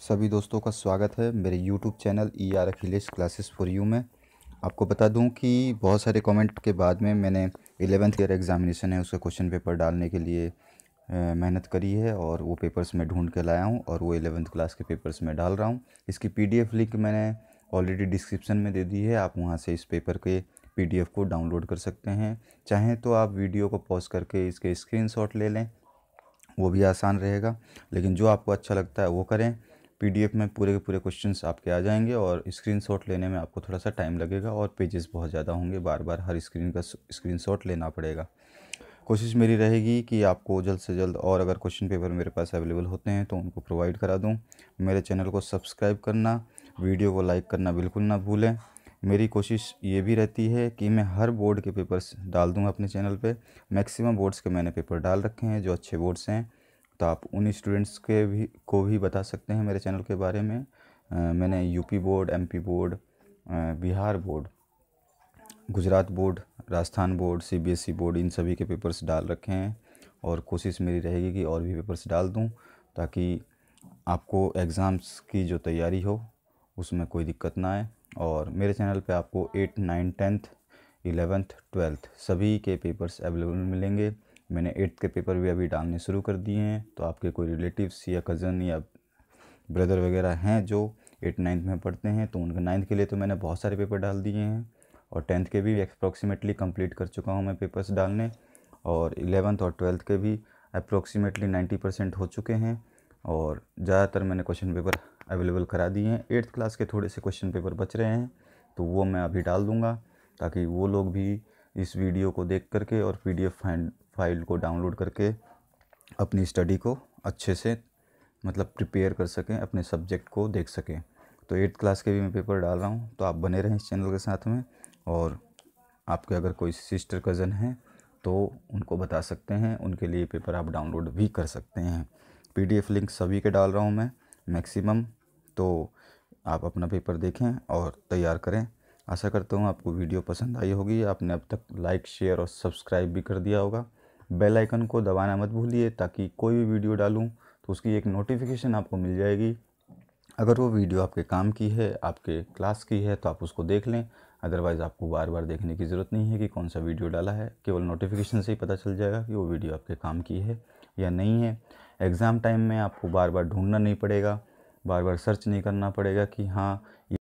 सभी दोस्तों का स्वागत है मेरे YouTube channel E R Akhilesh classes for you में आपको बता दूं कि बहुत सारे कमेंट के बाद में मैंने एलेवेंथ ईयर एग्ज़ामिनेशन है उसका क्वेश्चन पेपर डालने के लिए मेहनत करी है और वो पेपर्स मैं ढूंढ के लाया हूँ और वो एलेवेंथ क्लास के पेपर्स में डाल रहा हूँ इसकी पी लिंक मैंने ऑलरेडी डिस्क्रिप्शन में दे दी है आप वहाँ से इस पेपर के पी को डाउनलोड कर सकते हैं चाहें तो आप वीडियो को पॉज करके इसके स्क्रीन ले लें वो भी आसान रहेगा लेकिन जो आपको अच्छा लगता है वो करें पीडीएफ में पूरे के पूरे क्वेश्चंस आपके आ जाएंगे और स्क्रीनशॉट लेने में आपको थोड़ा सा टाइम लगेगा और पेजेस बहुत ज़्यादा होंगे बार बार हर स्क्रीन का स्क्रीनशॉट लेना पड़ेगा कोशिश मेरी रहेगी कि आपको जल्द से जल्द और अगर क्वेश्चन पेपर मेरे पास अवेलेबल होते हैं तो उनको प्रोवाइड करा दूँ मेरे चैनल को सब्सक्राइब करना वीडियो को लाइक करना बिल्कुल ना भूलें मेरी कोशिश ये भी रहती है कि मैं हर बोर्ड के पेपर्स डाल दूँगा अपने चैनल पे मैक्सिमम बोर्ड्स के मैंने पेपर डाल रखे हैं जो अच्छे बोर्ड्स हैं तो आप उन स्टूडेंट्स के भी को भी बता सकते हैं मेरे चैनल के बारे में आ, मैंने UP board MP board Bihar board Gujarat board Rajasthan board CBSE board इन सभी के पेपर्स डाल रखे हैं और कोशिश मेरी रहेगी कि और भी पेपर्स डाल दूँ ताकि आपको एग्ज़ाम्स की जो तैयारी हो उसमें कोई दिक्कत ना आए और मेरे चैनल पे आपको eight nine tenth eleventh twelfth सभी के पेपर्स अवेलेबल मिलेंगे मैंने एट्थ के पेपर भी अभी डालने शुरू कर दिए हैं तो आपके कोई रिलेटिव्स या कज़न या ब्रदर वगैरह हैं जो एट नाइन्थ में पढ़ते हैं तो उनके नाइन्थ के लिए तो मैंने बहुत सारे पेपर डाल दिए हैं और टेंथ के भी अप्रॉक्सीमेटली कंप्लीट कर चुका हूँ मैं पेपर्स डालने और इलेवंथ और ट्वेल्थ के भी अप्रॉक्सीमेटली नाइन्टी परसेंट हो चुके हैं और ज़्यादातर मैंने क्वेश्चन पेपर अवेलेबल करा दिए हैं एट्थ क्लास के थोड़े से क्वेश्चन पेपर बच रहे हैं तो वो मैं अभी डाल दूँगा ताकि वो लोग भी इस वीडियो को देख करके और P D F find file को डाउनलोड करके अपनी स्टडी को अच्छे से मतलब प्रिपेयर कर सकें अपने सब्जेक्ट को देख सकें तो एट्थ क्लास के भी मैं पेपर डाल रहा हूँ तो आप बने रहें इस चैनल के साथ में और आपके अगर कोई सिस्टर कज़न हैं तो उनको बता सकते हैं उनके लिए पेपर आप डाउनलोड भी कर सकते हैं पीडीएफ लिंक सभी के डाल रहा हूँ मैं मैक्सिमम तो आप अपना पेपर देखें और तैयार करें आशा करता हूँ आपको वीडियो पसंद आई होगी आपने अब तक लाइक शेयर और सब्सक्राइब भी कर दिया होगा बेल आइकन को दबाना मत भूलिए ताकि कोई भी वीडियो डालूँ तो उसकी एक नोटिफिकेशन आपको मिल जाएगी अगर वो वीडियो आपके काम की है आपके क्लास की है तो आप उसको देख लें अदरवाइज़ आपको बार बार देखने की ज़रूरत नहीं है कि कौन सा वीडियो डाला है केवल नोटिफिकेशन से ही पता चल जाएगा कि वो वीडियो आपके काम की है या नहीं है एग्ज़ाम टाइम में आपको बार बार ढूंढना नहीं पड़ेगा बार बार सर्च नहीं करना पड़ेगा कि हाँ